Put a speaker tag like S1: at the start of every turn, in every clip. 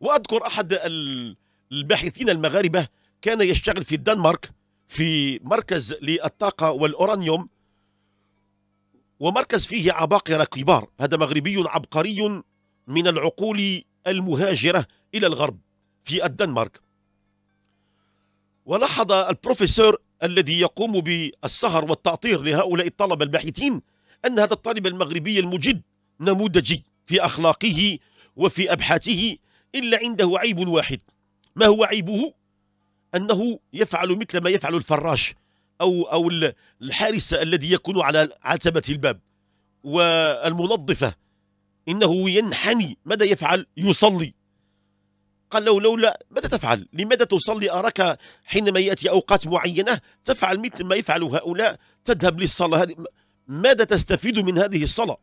S1: واذكر احد الباحثين المغاربه كان يشتغل في الدنمارك في مركز للطاقه والاورانيوم ومركز فيه عباقره كبار هذا مغربي عبقري من العقول المهاجره الى الغرب في الدنمارك ولاحظ البروفيسور الذي يقوم بالسهر والتأطير لهؤلاء الطلبة الباحثين أن هذا الطالب المغربي المجد نموذجي في أخلاقه وفي أبحاثه إلا عنده عيب واحد ما هو عيبه أنه يفعل مثل ما يفعل الفراش أو, أو الحارس الذي يكون على عتبة الباب والمنظفة إنه ينحني ماذا يفعل يصلي قال له لولا ماذا تفعل لماذا تصلي أراك حينما يأتي أوقات معينة تفعل مثل ما يفعل هؤلاء تذهب للصلاة هذه ماذا تستفيد من هذه الصلاة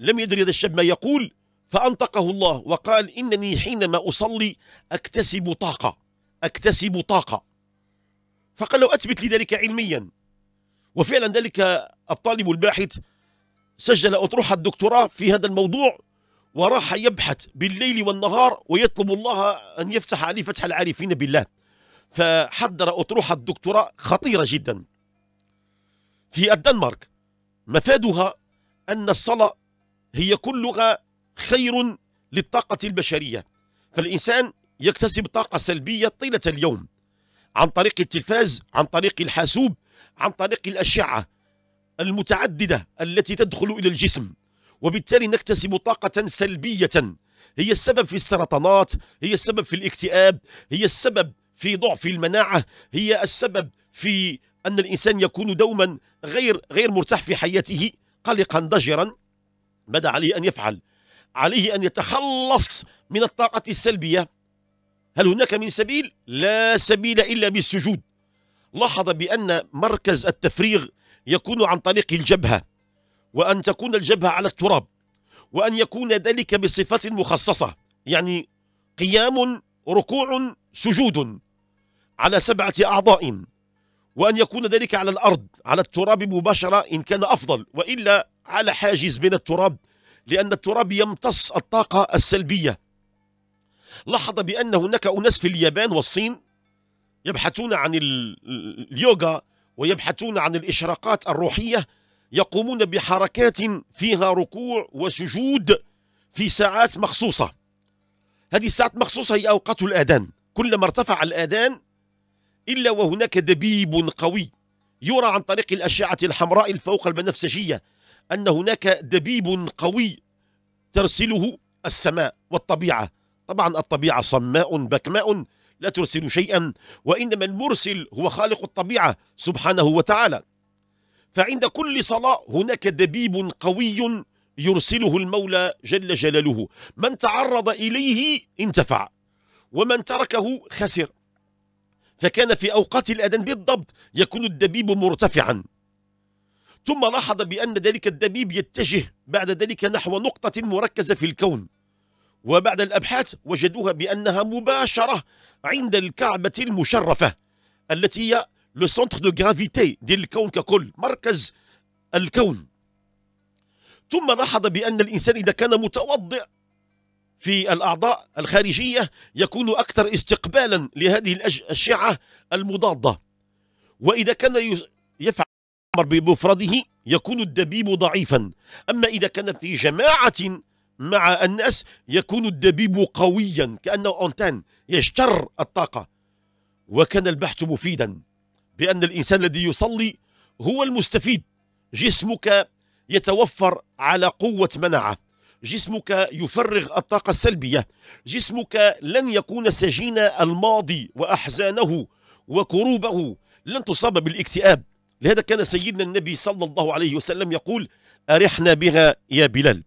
S1: لم يدري هذا الشاب ما يقول فأنطقه الله وقال إنني حينما أصلي أكتسب طاقة أكتسب طاقة فقال له أثبت لي ذلك علميا وفعلا ذلك الطالب الباحث سجل أطروحة الدكتوراه في هذا الموضوع وراح يبحث بالليل والنهار ويطلب الله أن يفتح عليه فتح العارفين بالله فحضر أطروحة الدكتوراه خطيرة جدا في الدنمارك مفادها أن الصلاة هي كلها خير للطاقة البشرية فالإنسان يكتسب طاقة سلبية طيلة اليوم عن طريق التلفاز عن طريق الحاسوب عن طريق الأشعة المتعددة التي تدخل إلى الجسم وبالتالي نكتسب طاقة سلبية هي السبب في السرطانات هي السبب في الاكتئاب هي السبب في ضعف المناعة هي السبب في أن الإنسان يكون دوما غير غير مرتاح في حياته قلقا ضجرا ماذا عليه أن يفعل عليه أن يتخلص من الطاقة السلبية هل هناك من سبيل؟ لا سبيل إلا بالسجود لاحظ بأن مركز التفريغ يكون عن طريق الجبهة وأن تكون الجبهة على التراب وأن يكون ذلك بصفة مخصصة يعني قيام ركوع سجود على سبعة أعضاء وأن يكون ذلك على الأرض على التراب مباشرة إن كان أفضل وإلا على حاجز بين التراب لأن التراب يمتص الطاقة السلبية لاحظ بأن هناك أناس في اليابان والصين يبحثون عن اليوغا ويبحثون عن الإشراقات الروحية يقومون بحركات فيها ركوع وسجود في ساعات مخصوصة هذه الساعات مخصوصة هي أوقات الآذان كلما ارتفع الآذان إلا وهناك دبيب قوي يرى عن طريق الأشعة الحمراء الفوق البنفسجية أن هناك دبيب قوي ترسله السماء والطبيعة طبعا الطبيعة صماء بكماء لا ترسل شيئا وإنما المرسل هو خالق الطبيعة سبحانه وتعالى فعند كل صلاة هناك دبيب قوي يرسله المولى جل جلاله من تعرض إليه انتفع ومن تركه خسر فكان في أوقات الأذان بالضبط يكون الدبيب مرتفعا ثم لاحظ بأن ذلك الدبيب يتجه بعد ذلك نحو نقطة مركزة في الكون وبعد الأبحاث وجدوها بأنها مباشرة عند الكعبة المشرفة التي هي لو سونتر دو غرافيتي ديال الكون ككل مركز الكون ثم لاحظ بأن الإنسان إذا كان متوضع في الأعضاء الخارجية يكون أكثر استقبالا لهذه الأشعة المضادة وإذا كان يفعل بمفرده يكون الدبيب ضعيفا أما إذا كان في جماعة مع الناس يكون الدبيب قويا كأنه أونتان يشتر الطاقة وكان البحث مفيدا بأن الإنسان الذي يصلي هو المستفيد جسمك يتوفر على قوة مناعة جسمك يفرغ الطاقة السلبية جسمك لن يكون سجين الماضي وأحزانه وكروبه لن تصاب بالاكتئاب لهذا كان سيدنا النبي صلى الله عليه وسلم يقول أرحنا بها يا بلال